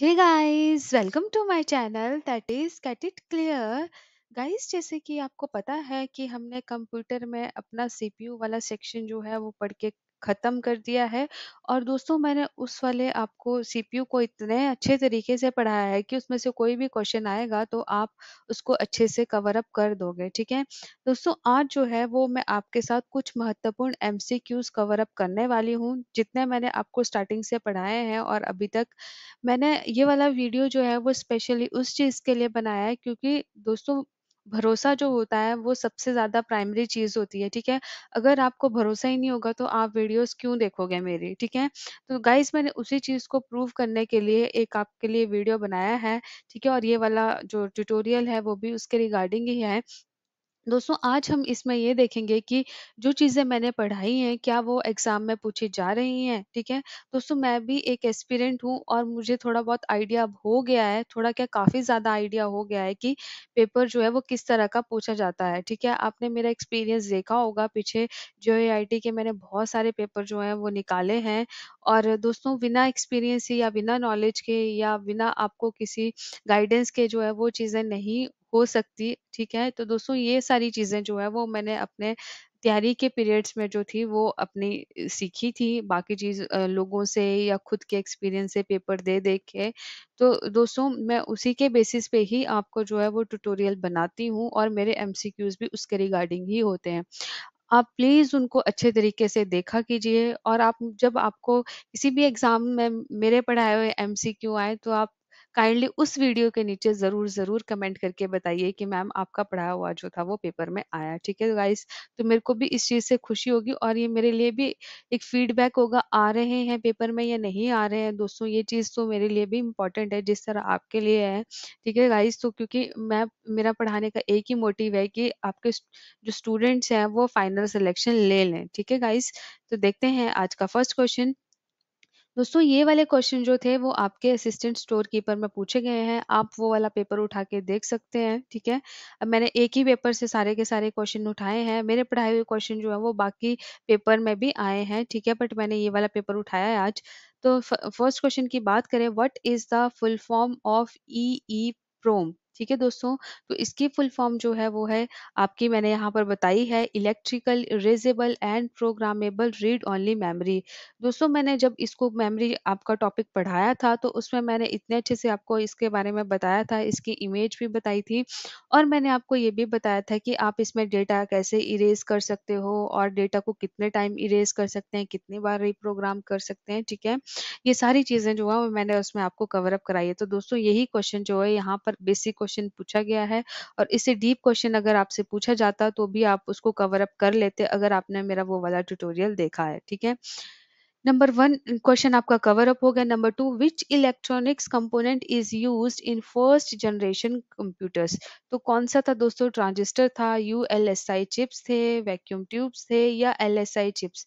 Hey guys welcome to my channel that is get it clear guys जैसे कि आपको पता है कि हमने कंप्यूटर में अपना सीपीयू वाला सेक्शन जो है वो पढ़ के ख़त्म कर दिया है और दोस्तों मैंने उस वाले आपको सीपीयू को इतने अच्छे तरीके से पढ़ाया है कि उसमें से कोई भी क्वेश्चन आएगा तो आप उसको अच्छे से कवर अप कर दोगे ठीक है दोस्तों आज जो है वो मैं आपके साथ कुछ महत्वपूर्ण एमसीक्यूज कवर अप करने वाली हूँ जितने मैंने आपको स्टार्टिंग से पढ़ाए हैं और अभी तक मैंने ये वाला वीडियो जो है वो स्पेशली उस चीज़ के लिए बनाया है क्योंकि दोस्तों भरोसा जो होता है वो सबसे ज़्यादा प्राइमरी चीज़ होती है, ठीक है? अगर आपको भरोसा ही नहीं होगा तो आप वीडियोस क्यों देखोगे मेरी, ठीक है? तो गाइस मैंने उसी चीज़ को प्रूव करने के लिए एक आपके लिए वीडियो बनाया है, ठीक है? और ये वाला जो ट्यूटोरियल है वो भी उसके रिगार्डिंग ही है। दोस्तों आज हम इसमें ये देखेंगे कि जो चीज़ें मैंने पढ़ाई हैं क्या वो एग्ज़ाम में पूछी जा रही हैं, ठीक है। दोस्तों मैं भी एक एस्पिरेंट हूँ और मुझे थोड़ा बहुत आइडिया अब हो गया है, थोड़ा क्या काफ़ी ज़्यादा आइडिया हो गया है कि पेपर जो है वो किस तरह का पूछा जाता है, ठीक है। आपने मेरा एक्सपीरियंस देखा होगा पीछे जो ए के मैंने बहुत सारे पेपर जो हैं वो निकाले हैं और दोस्तों बिना एक्सपीरियंस या बिना नॉलेज के या बिना आपको किसी गाइडेंस के जो है वो चीज़ें नहीं हो सकती ठीक है तो दोस्तों ये सारी चीज़ें जो है वो मैंने अपने तैयारी के पीरियड्स में जो थी वो अपनी सीखी थी बाकी चीज़ लोगों से या खुद के एक्सपीरियंस से पेपर दे देख के तो दोस्तों मैं उसी के बेसिस पे ही आपको जो है वो ट्यूटोरियल बनाती हूँ और मेरे एमसीक्यूज भी उसके रिगार्डिंग ही होते हैं आप प्लीज़ उनको अच्छे तरीके से देखा कीजिए और आप जब आपको किसी भी एग्ज़ाम में मेरे पढ़ाए हुए एम आए तो आप काइंडली उस वीडियो के नीचे जरूर जरूर कमेंट करके बताइए कि मैम आपका पढ़ाया हुआ जो था वो पेपर में आया ठीक है गाइस तो मेरे को भी इस चीज से खुशी होगी और ये मेरे लिए भी एक फीडबैक होगा आ रहे हैं पेपर में या नहीं आ रहे हैं दोस्तों ये चीज तो मेरे लिए भी इम्पोर्टेंट है जिस तरह आपके लिए है ठीक है गाइस तो क्योंकि मैं मेरा पढ़ाने का एक ही मोटिव है कि आपके जो स्टूडेंट्स हैं वो फाइनल सिलेक्शन ले लें ठीक है गाइस तो देखते हैं आज का फर्स्ट क्वेश्चन दोस्तों ये वाले क्वेश्चन जो थे वो आपके असिस्टेंट स्टोर कीपर में पूछे गए हैं आप वो वाला पेपर उठा के देख सकते हैं ठीक है अब मैंने एक ही पेपर से सारे के सारे क्वेश्चन उठाए हैं मेरे पढ़ाए हुए क्वेश्चन जो है वो बाकी पेपर में भी आए हैं ठीक है बट मैंने ये वाला पेपर उठाया है आज तो फर्स्ट क्वेश्चन की बात करें what is the full form of E E PROM ठीक है दोस्तों तो इसकी फुल फॉर्म जो है वो है आपकी मैंने यहाँ पर बताई है electrical erasable and programmable read only memory दोस्तों मैंने जब इसको मेमोरी आपका टॉपिक पढ़ाया था तो उसमें मैंने इतने अच्छे से आपको इसके बारे में बताया था इसकी इमेज भी बताई थी और मैंने आपको ये भी बताया था कि आप इसमें डेटा कैसे इरेज कर सकते हो और डेटा को कितने टाइम इरेज कर सकते हैं कितनी बार रिप्रोग्राम कर सकते हैं ठीक है ये सारी चीज़ें जो है मैंने उसमें आपको कवर अप कराई है तो दोस्तों यही क्वेश्चन जो है यहाँ पर बेसिक क्वेश्चन पूछा गया है और इससे डीप क्वेश्चन अगर आपसे पूछा जाता तो भी आप उसको कवर अप कर लेते अगर आपने मेरा वो वाला ट्यूटोरियल देखा है ठीक है नंबर वन क्वेश्चन आपका कवर अप हो गया number two which electronics component is used in first generation computers तो कौन सा था दोस्तों ट्रांजिस्टर था U L S I chips थे वैक्यूम ट्यूब्स थे या एल एस आई चिप्स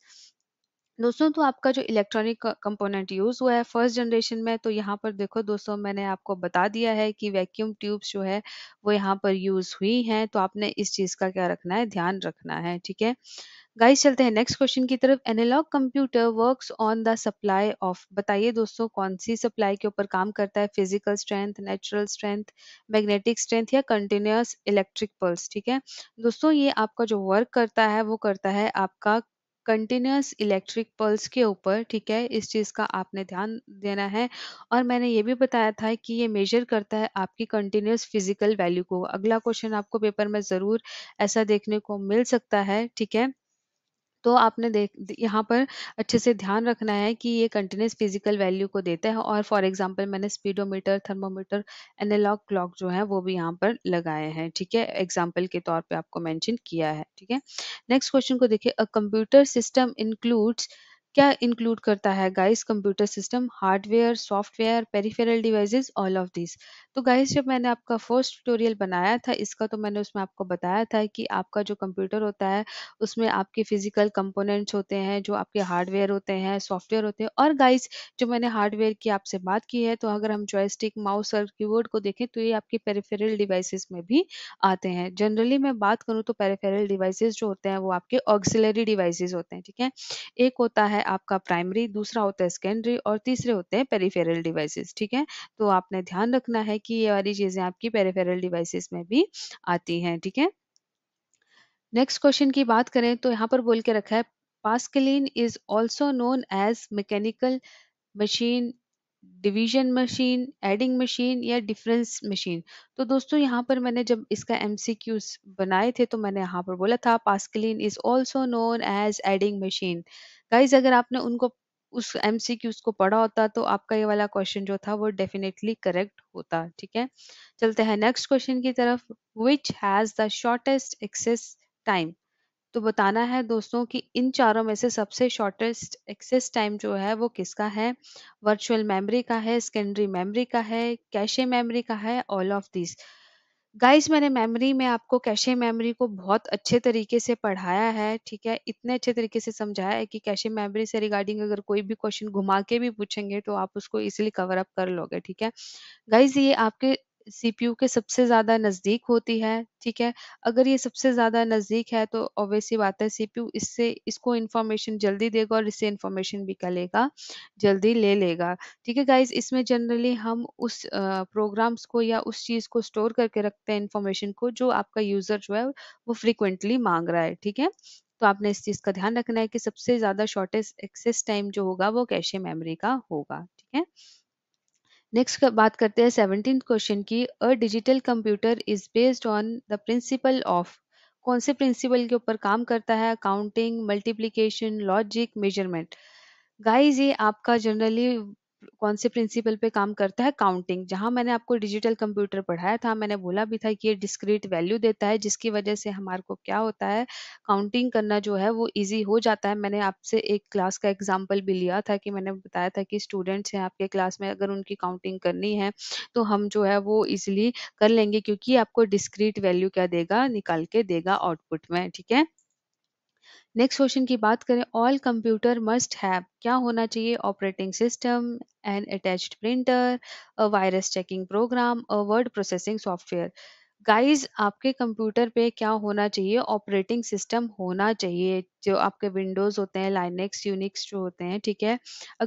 दोस्तों तो आपका जो इलेक्ट्रॉनिक कंपोनेंट यूज हुआ है फर्स्ट जनरेशन में तो यहाँ पर देखो दोस्तों मैंने आपको बता दिया है कि वैक्यूम ट्यूब्स जो है वो यहाँ पर यूज हुई हैं तो आपने इस चीज का क्या रखना है ध्यान रखना है ठीक है गाइस चलते हैं नेक्स्ट क्वेश्चन की तरफ analogue computer works on the supply of बताइए दोस्तों कौन सी सप्लाई के ऊपर काम करता है physical strength natural strength magnetic strength या कंटिन्यूस इलेक्ट्रिक पल्स ठीक है दोस्तों ये आपका जो वर्क करता है वो करता है आपका कंटिन्यूस इलेक्ट्रिक पल्स के ऊपर, ठीक है? इस चीज़ का आपने ध्यान देना है और मैंने ये भी बताया था कि ये मेजर करता है आपकी कंटिन्यूअस फिजिकल वैल्यू को। अगला क्वेश्चन आपको पेपर में ज़रूर ऐसा देखने को मिल सकता है, ठीक है? तो आपने देख यहाँ पर अच्छे से ध्यान रखना है कि ये कंटिन्यूस फिजिकल वैल्यू को देता है और फॉर एग्जांपल मैंने स्पीडोमीटर थर्मोमीटर एनालॉग क्लॉक जो है वो भी यहाँ पर लगाए हैं ठीक है एग्जाम्पल के तौर पर आपको मैंशन किया है ठीक है नेक्स्ट क्वेश्चन को देखिए अ कंप्यूटर सिस्टम इंक्लूड्स क्या इंक्लूड करता है guys computer system hardware software peripheral devices all of this तो गाइस जब मैंने आपका फर्स्ट ट्यूटोरियल बनाया था इसका तो मैंने उसमें आपको बताया था कि आपका जो कंप्यूटर होता है उसमें आपके फिजिकल कंपोनेंट्स होते हैं जो आपके हार्डवेयर होते हैं सॉफ्टवेयर होते हैं और गाइस जो मैंने हार्डवेयर की आपसे बात की है तो अगर हम जॉयस्टिक माउस और कीबोर्ड को देखें तो ये आपके पेरीफेरल डिवाइसेज में भी आते हैं जनरली मैं बात करूँ तो पेरीफेरल डिवाइसेज जो होते हैं वो आपके ऑक्सिलरी डिवाइसेज होते हैं ठीक है एक होता है है आपका प्राइमरी दूसरा होता है सेकेंडरी और तीसरे होते हैं पेरीफेरल डिवाइसेस ठीक है तो आपने ध्यान रखना है कि ये वाली चीजें आपकी पेरीफेरल डिवाइसेस में भी आती हैं ठीक है नेक्स्ट क्वेश्चन की बात करें तो यहाँ पर बोल के रखा है Pascaline is also known as mechanical machine division machine adding machine या डिफरेंस मशीन तो दोस्तों यहाँ पर मैंने जब इसका एम बनाए थे तो मैंने यहाँ पर बोला था Pascaline is also known as adding machine guys अगर आपने उनको उस एम सी को पढ़ा होता तो आपका ये वाला क्वेश्चन जो था वो डेफिनेटली करेक्ट होता ठीक है चलते हैं नेक्स्ट क्वेश्चन की तरफ which has the shortest access time तो बताना है दोस्तों कि इन चारों में से सबसे शॉर्टेस्ट एक्सेस टाइम जो है वो किसका है वर्चुअल मेमोरी का है सेकेंडरी मेमोरी का है कैशे मेमोरी का है ऑल ऑफ दिस गाइस मैंने मेमोरी में आपको कैशे मेमोरी को बहुत अच्छे तरीके से पढ़ाया है ठीक है इतने अच्छे तरीके से समझाया है कि कैशे मेमोरी से रिगार्डिंग अगर कोई भी क्वेश्चन घुमा के भी पूछेंगे तो आप उसको इजिली कवर अप कर लोगे ठीक है गाइस ये आपके सीपीयू के सबसे ज़्यादा नज़दीक होती है, ठीक है? अगर ये सबसे ज़्यादा नज़दीक है तो ऑब्वियस बात है सीपीयू इससे इसको इन्फॉर्मेशन जल्दी देगा और इससे इन्फॉर्मेशन भी क्या लेगा, जल्दी ले लेगा। ठीक है गाइज़? इसमें जनरली हम उस प्रोग्राम्स को या उस चीज़ को स्टोर करके रखते हैं इन्फॉर्मेशन को जो आपका यूज़र जो है वो फ्रीक्वेंटली मांग रहा है, ठीक है? तो आपने इस चीज़ का ध्यान रखना है कि सबसे ज़्यादा शॉर्टेस्ट एक्सेस टाइम जो होगा वो कैशे मेमोरी का होगा, ठीक है? नेक्स्ट बात करते हैं सेवनटीन क्वेश्चन की a digital computer is based on the principle of कौन से प्रिंसिपल के ऊपर काम करता है counting multiplication logic measurement guys ये आपका जनरली कौन से प्रिंसिपल पे काम करता है काउंटिंग जहां मैंने आपको डिजिटल कंप्यूटर पढ़ाया था मैंने बोला भी था कि ये डिस्क्रीट वैल्यू देता है जिसकी वजह से हमारे को क्या होता है काउंटिंग करना जो है वो इजी हो जाता है मैंने आपसे एक क्लास का एग्जाम्पल भी लिया था कि मैंने बताया था कि स्टूडेंट्स हैं आपके क्लास में अगर उनकी काउंटिंग करनी है तो हम जो है वो इजिली कर लेंगे क्योंकि आपको डिस्क्रीट वैल्यू क्या देगा निकाल के देगा आउटपुट में ठीक है नेक्स्ट क्वेश्चन की बात करें ऑल कंप्यूटर मस्ट हैव क्या होना चाहिए operating system an attached printer a virus checking program a word processing software guys आपके कंप्यूटर पे क्या होना चाहिए ऑपरेटिंग सिस्टम होना चाहिए जो आपके विंडोज़ होते हैं लाइनेक्स यूनिक्स जो होते हैं ठीक है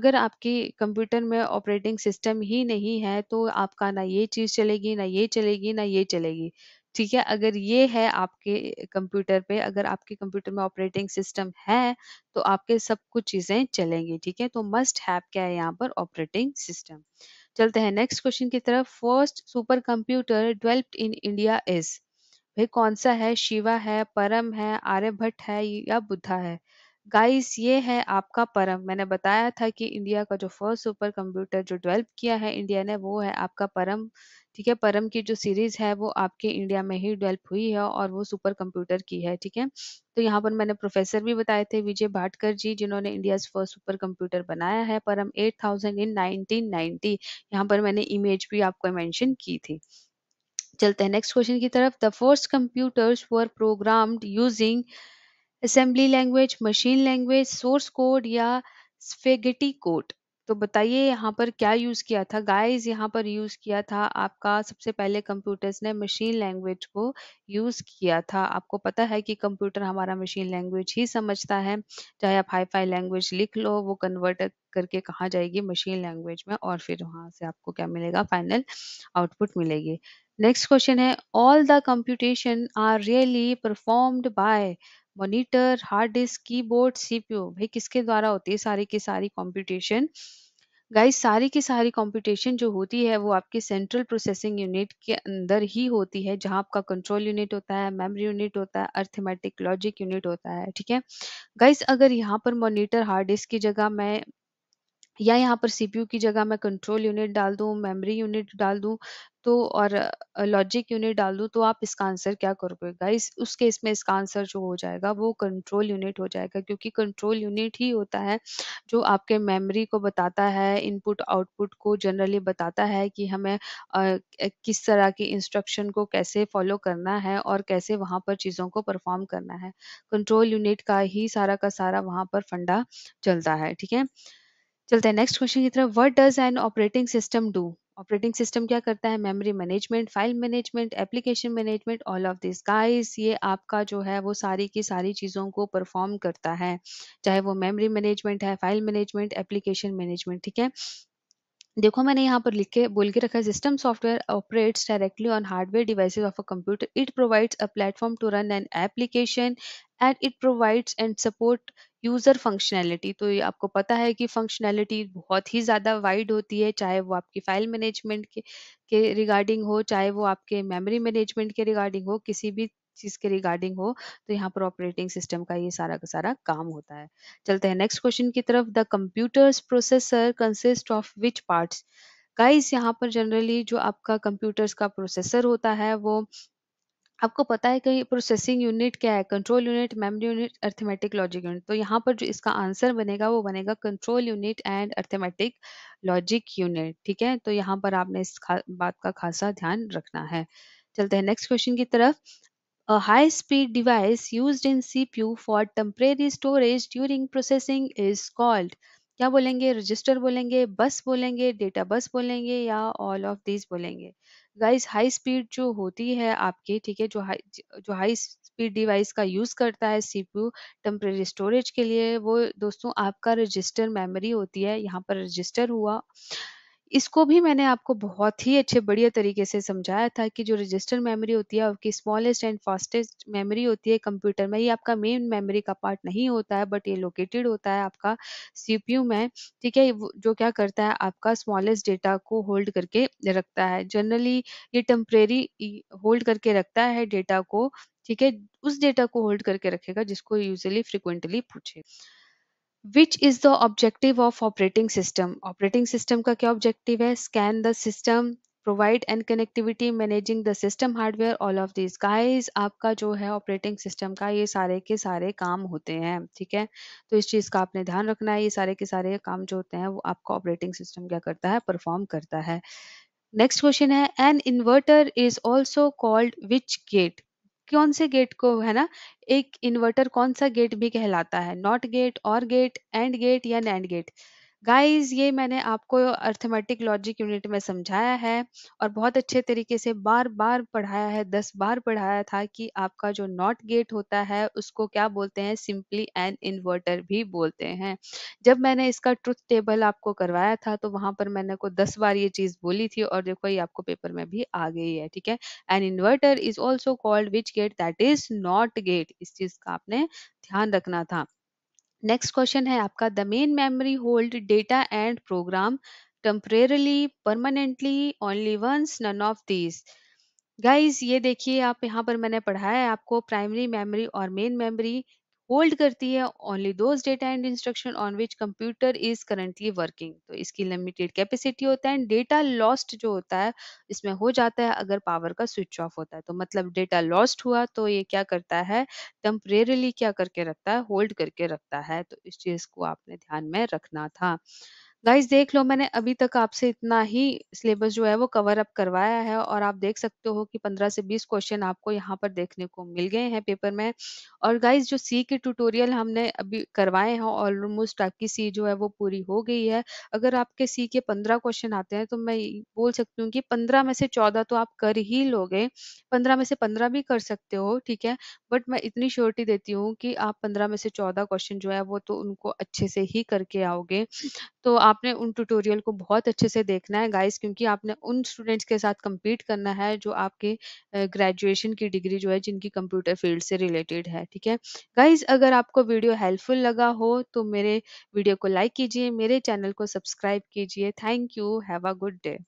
अगर आपकी कंप्यूटर में ऑपरेटिंग सिस्टम ही नहीं है तो आपका ना ये चीज़ चलेगी ना ये चलेगी ना ये चलेगी ठीक है अगर ये है आपके कंप्यूटर पे अगर आपके कंप्यूटर में ऑपरेटिंग सिस्टम है तो आपके सब कुछ चीजें चलेंगी ठीक है तो मस्ट हैव क्या है यहाँ पर ऑपरेटिंग सिस्टम चलते हैं नेक्स्ट क्वेश्चन की तरफ first super computer developed in India is भाई कौन सा है शिवा है परम है आर्यभट्ट है या बुद्धा है गाइस ये है आपका परम मैंने बताया था कि इंडिया का जो फर्स्ट सुपर कंप्यूटर जो डेवलप किया है इंडिया ने वो है आपका परम ठीक है परम की जो सीरीज है वो आपके इंडिया में ही डेवलप हुई है और वो सुपर कंप्यूटर की है ठीक है तो यहाँ पर मैंने प्रोफेसर भी बताए थे विजय भाटकर जी जिन्होंने इंडिया फर्स्ट सुपर कंप्यूटर बनाया है Param eight thousand in nineteen ninety यहाँ पर मैंने इमेज भी आपको मैंशन की थी चलते हैं नेक्स्ट क्वेश्चन की तरफ the first computers were programmed using assembly language machine language source code या स्पेगेटी कोड तो बताइए यहाँ पर क्या यूज़ किया था? गाइस यहाँ पर यूज़ किया था आपका सबसे पहले कंप्यूटर्स ने मशीन लैंग्वेज को यूज़ किया था। आपको पता है कि कंप्यूटर हमारा मशीन लैंग्वेज ही समझता है। चाहे आप हाई-फाई लैंग्वेज लिख लो वो कन्वर्ट करके कहा जाएगी मशीन लैंग्वेज में और फिर वहां से आपको क्या मिलेगा फाइनल आउटपुट मिलेगी। नेक्स्ट क्वेश्चन है all the computation are really performed by monitor hard disk keyboard CPU भाई किसके द्वारा होती है सारी की सारी कॉम्पिटिशन गाइस सारी की सारी कंप्यूटेशन जो होती है वो आपके सेंट्रल प्रोसेसिंग यूनिट के अंदर ही होती है जहां आपका कंट्रोल यूनिट होता है मेमोरी यूनिट होता है अर्थमेटिक लॉजिक यूनिट होता है ठीक है गाइस अगर यहाँ पर मॉनिटर हार्ड डिस्क की जगह मैं या यहाँ पर सीपीयू की जगह मैं कंट्रोल यूनिट डाल दूँ मेमोरी यूनिट डाल दूँ तो और लॉजिक यूनिट डाल दूँ तो आप इसका आंसर क्या करोगे गाइस उस केस में इसका आंसर जो हो जाएगा वो कंट्रोल यूनिट हो जाएगा क्योंकि कंट्रोल यूनिट ही होता है जो आपके मेमोरी को बताता है इनपुट आउटपुट को जनरली बताता है कि हमें आ, किस तरह की इंस्ट्रक्शन को कैसे फॉलो करना है और कैसे वहाँ पर चीज़ों को परफॉर्म करना है कंट्रोल यूनिट का ही सारा का सारा वहाँ पर फंडा चलता है ठीक है चलते हैं नेक्स्ट क्वेश्चन की तरफ what does an operating system do operating system क्या करता है memory management file management application management all of this guys ये आपका जो है वो सारी की सारी चीज़ों को परफॉर्म करता है चाहे वो मेमोरी मैनेजमेंट है फाइल मैनेजमेंट एप्लीकेशन मैनेजमेंट ठीक है देखो मैंने यहाँ पर लिख के बोल के रखा है system software operates directly on hardware devices of a computer it provides a platform to run an application and it provides and support user functionality तो ये आपको पता है कि फंक्शनैलिटी बहुत ही ज़्यादा वाइड होती है चाहे वो आपकी फाइल मैनेजमेंट के के रिगार्डिंग हो चाहे वो आपके मेमोरी मैनेजमेंट के रिगार्डिंग हो किसी भी चीज के रिगार्डिंग हो तो यहाँ पर ऑपरेटिंग सिस्टम का ये सारा का सारा काम होता है चलते हैं नेक्स्ट क्वेश्चन की तरफ the computers processor consist of which parts guys यहाँ पर जनरली जो आपका कंप्यूटर्स का प्रोसेसर होता है वो आपको पता है कि प्रोसेसिंग यूनिट क्या है control unit memory unit arithmetic logic unit तो यहाँ पर जो इसका आंसर बनेगा वो बनेगा control unit and arithmetic logic unit ठीक है तो यहाँ पर आपने इस बात का खासा ध्यान रखना है चलते हैं नेक्स्ट क्वेश्चन की तरफ A high speed device used in CPU for temporary storage during processing is called क्या बोलेंगे रजिस्टर बोलेंगे बस बोलेंगे डेटा बस बोलेंगे या ऑल ऑफ दीज बोलेंगे गाइस हाई स्पीड जो होती है आपकी ठीक है जो हाई जो हाई स्पीड डिवाइस का यूज़ करता है सीपीयू टेम्परेरी स्टोरेज के लिए वो दोस्तों आपका रजिस्टर मेमोरी होती है यहाँ पर रजिस्टर हुआ इसको भी मैंने आपको बहुत ही अच्छे बढ़िया तरीके से समझाया था कि जो रजिस्टर मेमोरी होती है आपकी स्मॉलेस्ट एंड फास्टेस्ट मेमोरी होती है कंप्यूटर में ये आपका मेन मेमोरी का पार्ट नहीं होता है बट ये लोकेटेड होता है आपका सीपीयू में ठीक है जो क्या करता है आपका स्मॉलेस्ट डेटा को होल्ड करके रखता है जनरली ये टेम्परेरी होल्ड करके रखता है डेटा को ठीक है उस डेटा को होल्ड करके रखेगा जिसको यूजली फ्रिक्वेंटली पूछे which is the objective of operating system operating system का क्या ऑब्जेक्टिव है scan the system provide and connectivity managing the system hardware all of this guys आपका जो है ऑपरेटिंग सिस्टम का ये सारे के सारे काम होते हैं ठीक है तो इस चीज़ का आपने ध्यान रखना है ये सारे के सारे काम जो होते हैं वो आपका ऑपरेटिंग सिस्टम क्या करता है परफॉर्म करता है नेक्स्ट क्वेश्चन है an inverter is also called which gate कौन से गेट को है ना एक इन्वर्टर कौन सा गेट भी कहलाता है नॉट गेट और गेट एंड गेट या नैंड गेट गाइस ये मैंने आपको अर्थमेटिक लॉजिक यूनिट में समझाया है और बहुत अच्छे तरीके से बार बार पढ़ाया है दस बार पढ़ाया था कि आपका जो नॉट गेट होता है उसको क्या बोलते हैं सिंपली एन इन्वर्टर भी बोलते हैं जब मैंने इसका ट्रुथ टेबल आपको करवाया था तो वहां पर मैंने को दस बार ये चीज बोली थी और देखो ये आपको पेपर में भी आ गई है ठीक है an inverter is also called which gate that is not gate इस चीज का आपने ध्यान रखना था नेक्स्ट क्वेश्चन है आपका the main memory hold data and program temporarily permanently only once none of these guys ये देखिए आप यहाँ पर मैंने पढ़ाया है आपको प्राइमरी मेमोरी और मेन मेमोरी होल्ड करती है only those data and instruction on which computer is currently working तो इसकी लिमिटेड कैपेसिटी होता है एंड डेटा लॉस्ट जो होता है इसमें हो जाता है अगर पावर का स्विच ऑफ होता है तो मतलब डेटा लॉस्ट हुआ तो ये क्या करता है टेम्परेली क्या करके रखता है होल्ड करके रखता है तो इस चीज को आपने ध्यान में रखना था गाइस देख लो मैंने अभी तक आपसे इतना ही सिलेबस जो है वो कवर अप करवाया है और आप देख सकते हो कि 15 से 20 क्वेश्चन आपको यहाँ पर देखने को मिल गए हैं पेपर में और गाइस जो सी के ट्यूटोरियल हमने अभी करवाए हैं ऑलमोस्ट आपकी सी जो है वो पूरी हो गई है अगर आपके सी के 15 क्वेश्चन आते हैं तो मैं बोल सकती हूँ कि पंद्रह में से चौदह तो आप कर ही लोगे पंद्रह में से पंद्रह भी कर सकते हो ठीक है बट मैं इतनी श्योरिटी देती हूँ कि आप पंद्रह में से चौदह क्वेश्चन जो है वो तो उनको अच्छे से ही करके आओगे तो आप आपने उन ट्यूटोरियल को बहुत अच्छे से देखना है गाइस क्योंकि आपने उन स्टूडेंट्स के साथ कम्पीट करना है जो आपके ग्रेजुएशन की डिग्री जो है जिनकी कंप्यूटर फील्ड से रिलेटेड है ठीक है गाइज अगर आपको वीडियो हेल्पफुल लगा हो तो मेरे वीडियो को लाइक कीजिए मेरे चैनल को सब्सक्राइब कीजिए thank you have a good day